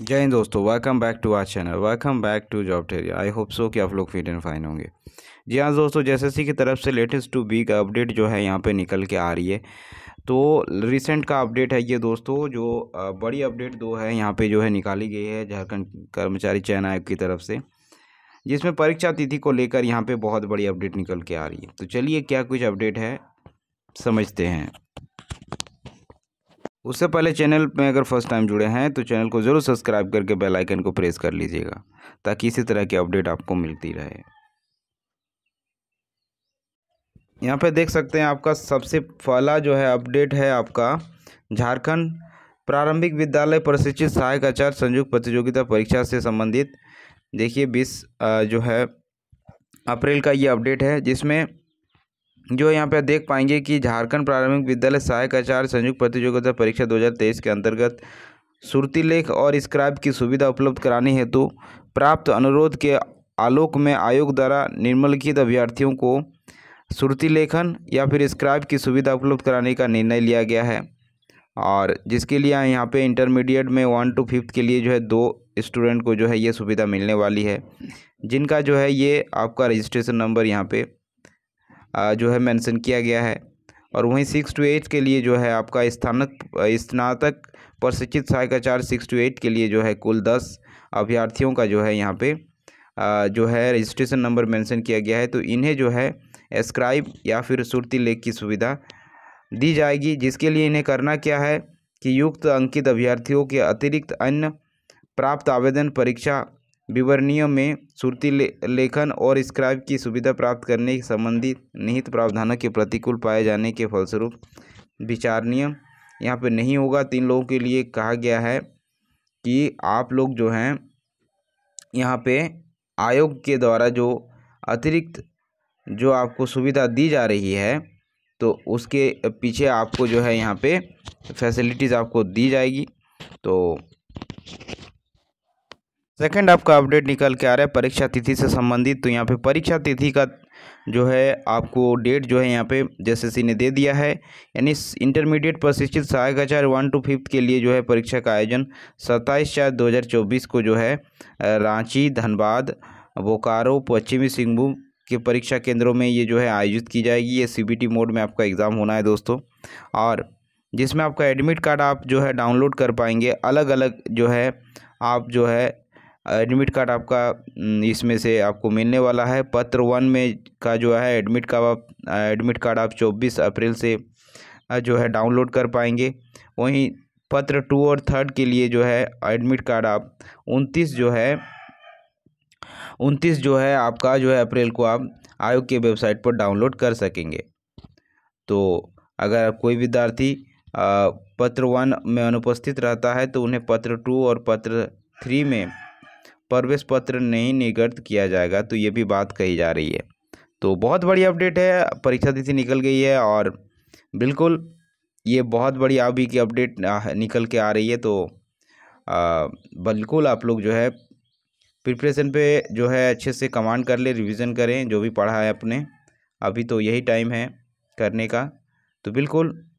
जय हिंद दोस्तों welcome back to our channel welcome back to job terrier I hope so कि आप लोग फिट एंड फाइन होंगे जी हाँ दोस्तों जैसे की तरफ से लेटेस्ट टू बी का अपडेट जो है यहाँ पे निकल के आ रही है तो रिसेंट का अपडेट है ये दोस्तों जो बड़ी अपडेट दो है यहाँ पे जो है निकाली गई है झारखंड कर्मचारी चयन आयोग की तरफ से जिसमें परीक्षा तिथि को लेकर यहाँ पर बहुत बड़ी अपडेट निकल के आ रही है तो चलिए क्या कुछ अपडेट है समझते हैं उससे पहले चैनल में अगर फर्स्ट टाइम जुड़े हैं तो चैनल को ज़रूर सब्सक्राइब करके बेल आइकन को प्रेस कर लीजिएगा ताकि इसी तरह की अपडेट आपको मिलती रहे यहाँ पे देख सकते हैं आपका सबसे पहला जो है अपडेट है आपका झारखंड प्रारंभिक विद्यालय प्रशिक्षित सहायक आचार्य संयुक्त प्रतियोगिता परीक्षा से संबंधित देखिए बीस जो है अप्रैल का ये अपडेट है जिसमें जो यहाँ पे आप देख पाएंगे कि झारखंड प्रारंभिक विद्यालय सहायक आचार्य संयुक्त प्रतियोगिता परीक्षा 2023 के अंतर्गत लेख और स्क्राइब की सुविधा उपलब्ध कराने हेतु प्राप्त अनुरोध के आलोक में आयोग द्वारा निम्नलिखित अभ्यर्थियों को लेखन या फिर स्क्राइब की सुविधा उपलब्ध कराने का निर्णय लिया गया है और जिसके लिए यहाँ पे इंटरमीडिएट में वन टू फिफ्थ के लिए जो है दो स्टूडेंट को जो है ये सुविधा मिलने वाली है जिनका जो है ये आपका रजिस्ट्रेशन नंबर यहाँ पे जो है मेंशन किया गया है और वहीं सिक्स टू एट के लिए जो है आपका स्थानक स्नातक प्रशिक्षित सहायक आचार्य सिक्स टू एट के लिए जो है कुल दस अभ्यर्थियों का जो है यहाँ पे जो है रजिस्ट्रेशन नंबर मेंशन किया गया है तो इन्हें जो है स्क्राइब या फिर सुरती लेख की सुविधा दी जाएगी जिसके लिए इन्हें करना क्या है कि युक्त अंकित अभ्यर्थियों के अतिरिक्त अन्य प्राप्त आवेदन परीक्षा विवरणियों में सुरती ले, लेखन और स्क्राइब की सुविधा प्राप्त करने के संबंधी निहित प्रावधानों के प्रतिकूल पाए जाने के फलस्वरूप विचारणीय यहाँ पे नहीं होगा तीन लोगों के लिए कहा गया है कि आप लोग जो हैं यहाँ पे आयोग के द्वारा जो अतिरिक्त जो आपको सुविधा दी जा रही है तो उसके पीछे आपको जो है यहाँ पे फैसिलिटीज़ आपको दी जाएगी तो सेकंड आपका अपडेट निकल के आ रहा है परीक्षा तिथि से संबंधित तो यहाँ पे परीक्षा तिथि का जो है आपको डेट जो है यहाँ पे जेएसएससी ने दे दिया है यानी इंटरमीडिएट प्रशिक्षित सहायक आचार्य वन टू फिफ्थ के लिए जो है परीक्षा का आयोजन सत्ताईस चार दो हज़ार चौबीस को जो है रांची धनबाद बोकारो पश्चिमी सिंहभूम के परीक्षा केंद्रों में ये जो है आयोजित की जाएगी ये सी मोड में आपका एग्ज़ाम होना है दोस्तों और जिसमें आपका एडमिट कार्ड आप जो है डाउनलोड कर पाएंगे अलग अलग जो है आप जो है एडमिट कार्ड आपका हम्म, इसमें से आपको मिलने वाला है पत्र वन में का जो है एडमिट का एडमिट कार्ड आप चौबीस अप्रैल से जो है डाउनलोड कर पाएंगे वहीं पत्र टू और थर्ड के लिए जो है एडमिट कार्ड आप उनतीस जो है उनतीस जो है आपका जो है अप्रैल को आप आयोग के वेबसाइट पर डाउनलोड कर सकेंगे तो अगर कोई विद्यार्थी पत्र वन में अनुपस्थित रहता है तो उन्हें पत्र टू और पत्र थ्री में प्रवेश पत्र नहीं निर्गत किया जाएगा तो ये भी बात कही जा रही है तो बहुत बड़ी अपडेट है परीक्षा तिथि निकल गई है और बिल्कुल ये बहुत बड़ी अभी की अपडेट निकल के आ रही है तो बिल्कुल आप लोग जो है प्रिपरेशन पे जो है अच्छे से कमांड कर ले रिवीजन करें जो भी पढ़ा है अपने अभी तो यही टाइम है करने का तो बिल्कुल